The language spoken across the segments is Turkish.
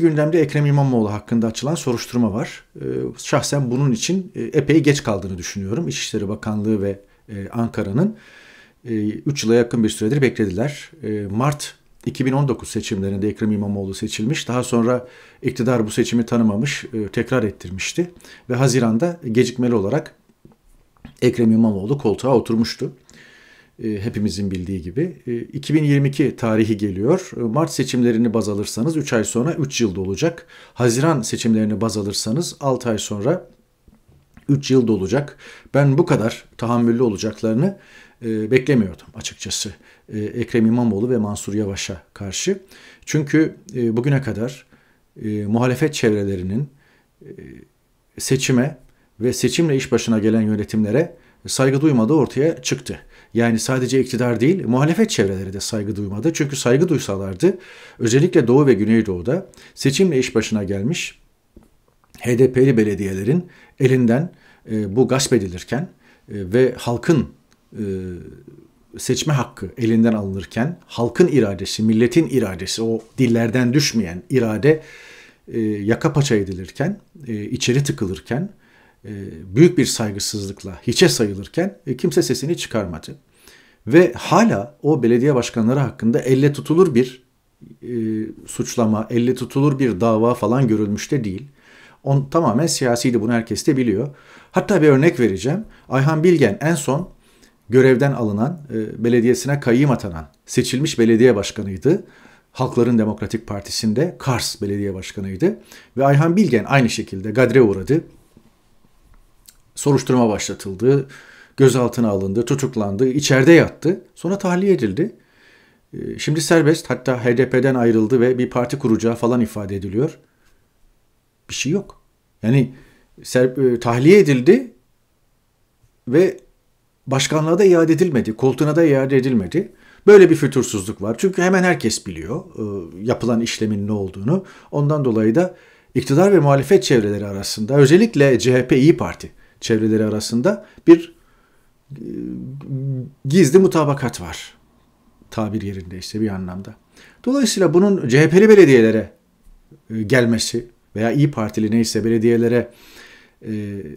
gündemde Ekrem İmamoğlu hakkında açılan soruşturma var. Ee, şahsen bunun için e, epey geç kaldığını düşünüyorum. İçişleri Bakanlığı ve e, Ankara'nın e, 3 yıla yakın bir süredir beklediler. E, Mart 2019 seçimlerinde Ekrem İmamoğlu seçilmiş. Daha sonra iktidar bu seçimi tanımamış, tekrar ettirmişti. Ve Haziran'da gecikmeli olarak Ekrem İmamoğlu koltuğa oturmuştu. E, hepimizin bildiği gibi. 2022 e, tarihi geliyor. E, Mart seçimlerini baz alırsanız 3 ay sonra 3 yılda olacak. Haziran seçimlerini baz alırsanız 6 ay sonra 3 yılda olacak. Ben bu kadar tahammüllü olacaklarını beklemiyordum açıkçası. Ekrem İmamoğlu ve Mansur Yavaş'a karşı. Çünkü bugüne kadar muhalefet çevrelerinin seçime ve seçimle iş başına gelen yönetimlere saygı duymadığı ortaya çıktı. Yani sadece iktidar değil, muhalefet çevreleri de saygı duymadı. Çünkü saygı duysalardı, özellikle Doğu ve Güneydoğu'da seçimle iş başına gelmiş HDP'li belediyelerin elinden e, bu gasp edilirken e, ve halkın e, seçme hakkı elinden alınırken halkın iradesi, milletin iradesi, o dillerden düşmeyen irade e, yaka paça edilirken, e, içeri tıkılırken, e, büyük bir saygısızlıkla hiçe sayılırken e, kimse sesini çıkarmadı. Ve hala o belediye başkanları hakkında elle tutulur bir e, suçlama, elle tutulur bir dava falan görülmüşte değil. On tamamen siyasiydi bunu herkes de biliyor. Hatta bir örnek vereceğim. Ayhan Bilgen en son görevden alınan, e, belediyesine kayyım atanan seçilmiş belediye başkanıydı. Halkların Demokratik Partisi'nde Kars belediye başkanıydı. Ve Ayhan Bilgen aynı şekilde gadre uğradı. Soruşturma başlatıldı gözaltına alındı, tutuklandı, içeride yattı. Sonra tahliye edildi. Ee, şimdi serbest hatta HDP'den ayrıldı ve bir parti kuracağı falan ifade ediliyor. Bir şey yok. Yani ser, e, tahliye edildi ve başkanlığa da iade edilmedi, koltuğuna da iade edilmedi. Böyle bir fütursuzluk var. Çünkü hemen herkes biliyor e, yapılan işlemin ne olduğunu. Ondan dolayı da iktidar ve muhalefet çevreleri arasında özellikle CHP İyi Parti çevreleri arasında bir gizli mutabakat var. Tabir yerinde işte bir anlamda. Dolayısıyla bunun CHP'li belediyelere e, gelmesi veya İyi Partili neyse belediyelere e,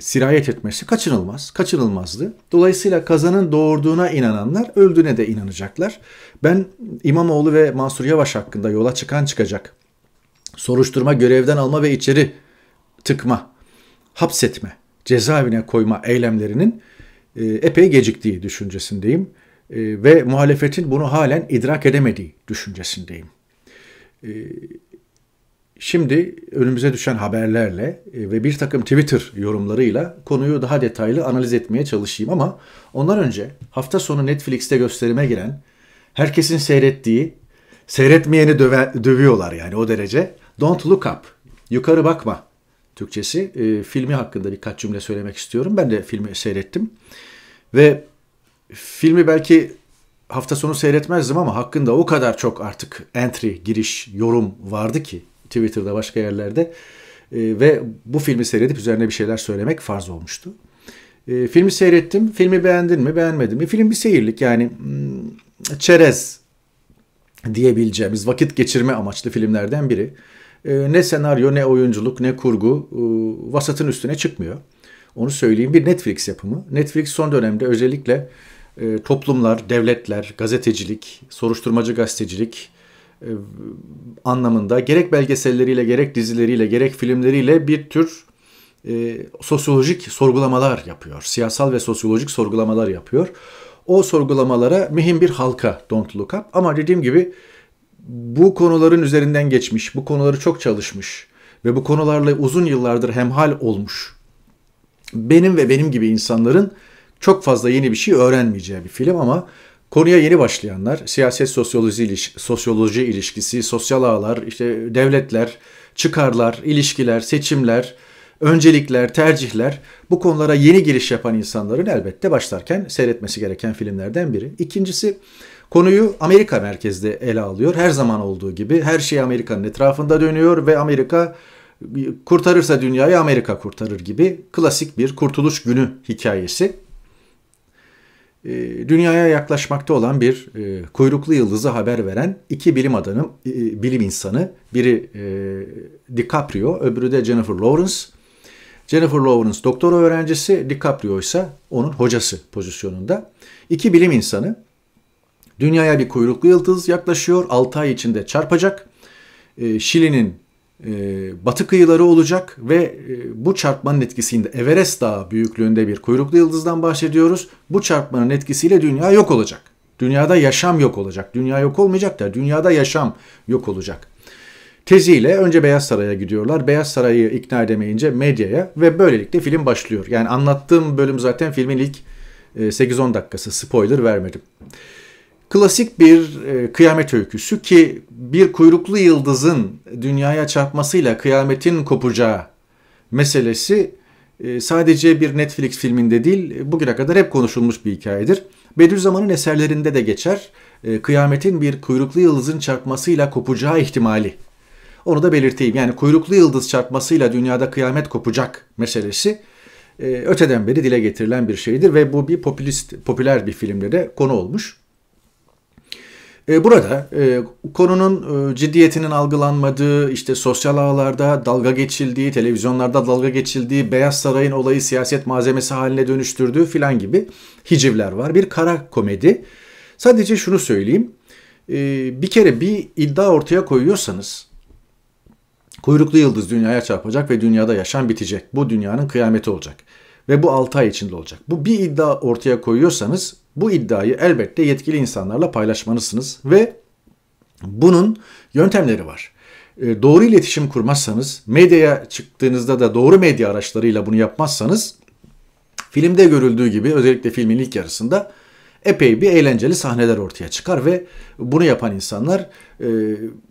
sirayet etmesi kaçınılmaz, kaçınılmazdı. Dolayısıyla kazanın doğurduğuna inananlar öldüğüne de inanacaklar. Ben İmamoğlu ve Mansur Yavaş hakkında yola çıkan çıkacak soruşturma, görevden alma ve içeri tıkma, hapsetme, cezaevine koyma eylemlerinin e, epey geciktiği düşüncesindeyim e, ve muhalefetin bunu halen idrak edemediği düşüncesindeyim. E, şimdi önümüze düşen haberlerle ve bir takım Twitter yorumlarıyla konuyu daha detaylı analiz etmeye çalışayım ama ondan önce hafta sonu Netflix'te gösterime giren herkesin seyrettiği, seyretmeyeni döve, dövüyorlar yani o derece Don't Look Up, Yukarı Bakma Türkçesi. E, filmi hakkında birkaç cümle söylemek istiyorum. Ben de filmi seyrettim. Ve filmi belki hafta sonu seyretmezdim ama hakkında o kadar çok artık entry, giriş, yorum vardı ki Twitter'da başka yerlerde. E, ve bu filmi seyredip üzerine bir şeyler söylemek farz olmuştu. E, filmi seyrettim. Filmi beğendin mi, beğenmedim mi? Film bir seyirlik yani hmm, çerez diyebileceğimiz vakit geçirme amaçlı filmlerden biri. Ee, ne senaryo ne oyunculuk ne kurgu e, vasatın üstüne çıkmıyor. Onu söyleyeyim bir Netflix yapımı. Netflix son dönemde özellikle e, toplumlar, devletler, gazetecilik, soruşturmacı gazetecilik e, anlamında gerek belgeselleriyle gerek dizileriyle gerek filmleriyle bir tür e, sosyolojik sorgulamalar yapıyor. Siyasal ve sosyolojik sorgulamalar yapıyor. O sorgulamalara mühim bir halka Don't Look Up ama dediğim gibi bu konuların üzerinden geçmiş, bu konuları çok çalışmış ve bu konularla uzun yıllardır hemhal olmuş. Benim ve benim gibi insanların çok fazla yeni bir şey öğrenmeyeceği bir film ama konuya yeni başlayanlar, siyaset sosyoloji, iliş, sosyoloji ilişkisi, sosyal ağlar, işte devletler, çıkarlar, ilişkiler, seçimler, öncelikler, tercihler bu konulara yeni giriş yapan insanların elbette başlarken seyretmesi gereken filmlerden biri. İkincisi Konuyu Amerika merkezli ele alıyor. Her zaman olduğu gibi her şey Amerika'nın etrafında dönüyor ve Amerika kurtarırsa dünyayı Amerika kurtarır gibi klasik bir kurtuluş günü hikayesi. Ee, dünyaya yaklaşmakta olan bir e, kuyruklu yıldızı haber veren iki bilim adamı, e, bilim insanı, biri e, DiCaprio, öbürü de Jennifer Lawrence. Jennifer Lawrence doktora öğrencisi, DiCaprio ise onun hocası pozisyonunda. İki bilim insanı Dünyaya bir kuyruklu yıldız yaklaşıyor. 6 ay içinde çarpacak. Ee, Şili'nin e, batı kıyıları olacak ve e, bu çarpmanın etkisinde Everest Dağı büyüklüğünde bir kuyruklu yıldızdan bahsediyoruz. Bu çarpmanın etkisiyle dünya yok olacak. Dünyada yaşam yok olacak. Dünya yok olmayacak da dünyada yaşam yok olacak. Teziyle önce Beyaz Saray'a gidiyorlar. Beyaz Saray'ı ikna edemeyince medyaya ve böylelikle film başlıyor. Yani anlattığım bölüm zaten filmin ilk 8-10 e, dakikası. Spoiler vermedim. Klasik bir e, kıyamet öyküsü ki bir kuyruklu yıldızın dünyaya çarpmasıyla kıyametin kopacağı meselesi e, sadece bir Netflix filminde değil bugüne kadar hep konuşulmuş bir hikayedir. Bediüzzaman'ın eserlerinde de geçer e, kıyametin bir kuyruklu yıldızın çarpmasıyla kopacağı ihtimali. Onu da belirteyim yani kuyruklu yıldız çarpmasıyla dünyada kıyamet kopacak meselesi e, öteden beri dile getirilen bir şeydir ve bu bir popülist popüler bir filmde de konu olmuş. E, burada e, konunun e, ciddiyetinin algılanmadığı, işte sosyal ağlarda dalga geçildiği, televizyonlarda dalga geçildiği, Beyaz Saray'ın olayı siyaset malzemesi haline dönüştürdüğü filan gibi hicivler var. Bir kara komedi. Sadece şunu söyleyeyim. Bir kere bir iddia ortaya koyuyorsanız, kuyruklu yıldız dünyaya çarpacak ve dünyada yaşam bitecek. Bu dünyanın kıyameti olacak. Ve bu 6 ay içinde olacak. Bu bir iddia ortaya koyuyorsanız bu iddiayı elbette yetkili insanlarla paylaşmalısınız ve bunun yöntemleri var. E, doğru iletişim kurmazsanız, medyaya çıktığınızda da doğru medya araçlarıyla bunu yapmazsanız filmde görüldüğü gibi özellikle filmin ilk yarısında epey bir eğlenceli sahneler ortaya çıkar ve bunu yapan insanlar e,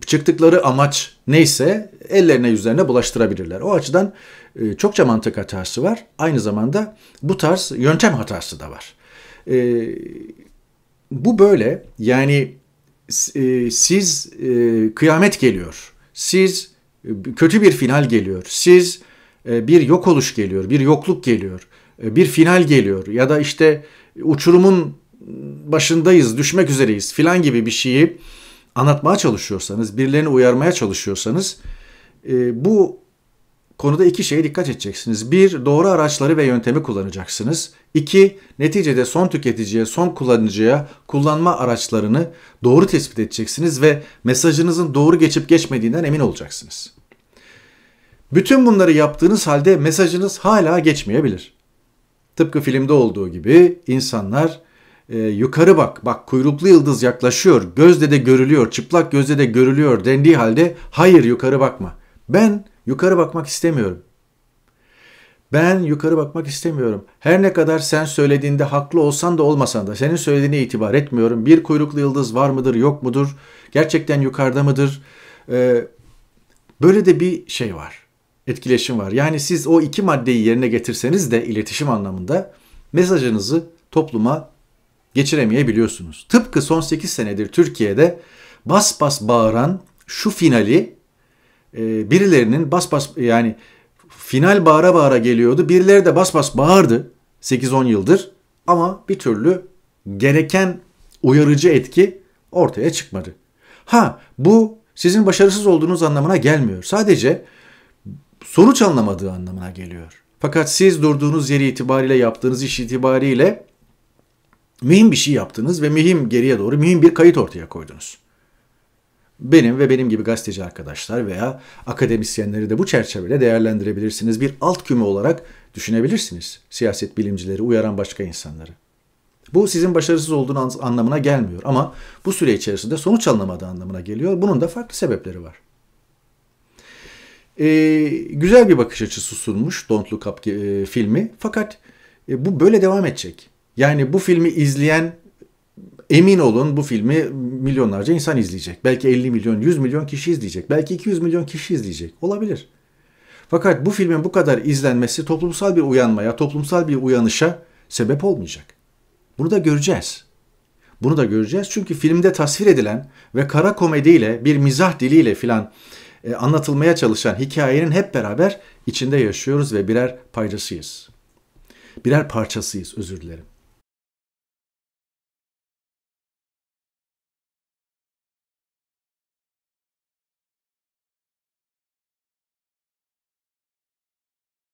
çıktıkları amaç neyse ellerine yüzlerine bulaştırabilirler. O açıdan e, çokça mantık hatası var. Aynı zamanda bu tarz yöntem hatası da var. E, bu böyle yani e, siz e, kıyamet geliyor, siz e, kötü bir final geliyor, siz e, bir yok oluş geliyor, bir yokluk geliyor, e, bir final geliyor ya da işte uçurumun başındayız, düşmek üzereyiz filan gibi bir şeyi anlatmaya çalışıyorsanız, birilerini uyarmaya çalışıyorsanız e, bu konuda iki şeye dikkat edeceksiniz. Bir, doğru araçları ve yöntemi kullanacaksınız. İki, neticede son tüketiciye, son kullanıcıya kullanma araçlarını doğru tespit edeceksiniz ve mesajınızın doğru geçip geçmediğinden emin olacaksınız. Bütün bunları yaptığınız halde mesajınız hala geçmeyebilir. Tıpkı filmde olduğu gibi insanlar e, yukarı bak, bak kuyruklu yıldız yaklaşıyor, gözde de görülüyor, çıplak gözde de görülüyor dendiği halde hayır yukarı bakma. Ben Yukarı bakmak istemiyorum. Ben yukarı bakmak istemiyorum. Her ne kadar sen söylediğinde haklı olsan da olmasan da senin söylediğine itibar etmiyorum. Bir kuyruklu yıldız var mıdır yok mudur? Gerçekten yukarıda mıdır? Ee, böyle de bir şey var. Etkileşim var. Yani siz o iki maddeyi yerine getirseniz de iletişim anlamında mesajınızı topluma geçiremeyebiliyorsunuz. Tıpkı son 8 senedir Türkiye'de bas bas bağıran şu finali e, birilerinin bas bas yani final bağıra bağıra geliyordu. Birileri de bas bas bağırdı 8-10 yıldır ama bir türlü gereken uyarıcı etki ortaya çıkmadı. Ha bu sizin başarısız olduğunuz anlamına gelmiyor. Sadece sonuç anlamadığı anlamına geliyor. Fakat siz durduğunuz yeri itibariyle yaptığınız iş itibariyle mühim bir şey yaptınız ve mühim geriye doğru mühim bir kayıt ortaya koydunuz benim ve benim gibi gazeteci arkadaşlar veya akademisyenleri de bu çerçevede değerlendirebilirsiniz. Bir alt küme olarak düşünebilirsiniz siyaset bilimcileri, uyaran başka insanları. Bu sizin başarısız olduğunuz anlamına gelmiyor ama bu süre içerisinde sonuç alınamadığı anlamına geliyor. Bunun da farklı sebepleri var. Ee, güzel bir bakış açısı sunmuş Don't Look Up e, filmi fakat e, bu böyle devam edecek. Yani bu filmi izleyen emin olun bu filmi milyonlarca insan izleyecek. Belki 50 milyon, 100 milyon kişi izleyecek. Belki 200 milyon kişi izleyecek. Olabilir. Fakat bu filmin bu kadar izlenmesi toplumsal bir uyanmaya, toplumsal bir uyanışa sebep olmayacak. Bunu da göreceğiz. Bunu da göreceğiz çünkü filmde tasvir edilen ve kara komediyle, bir mizah diliyle filan e, anlatılmaya çalışan hikayenin hep beraber içinde yaşıyoruz ve birer paydasıyız. Birer parçasıyız, özür dilerim.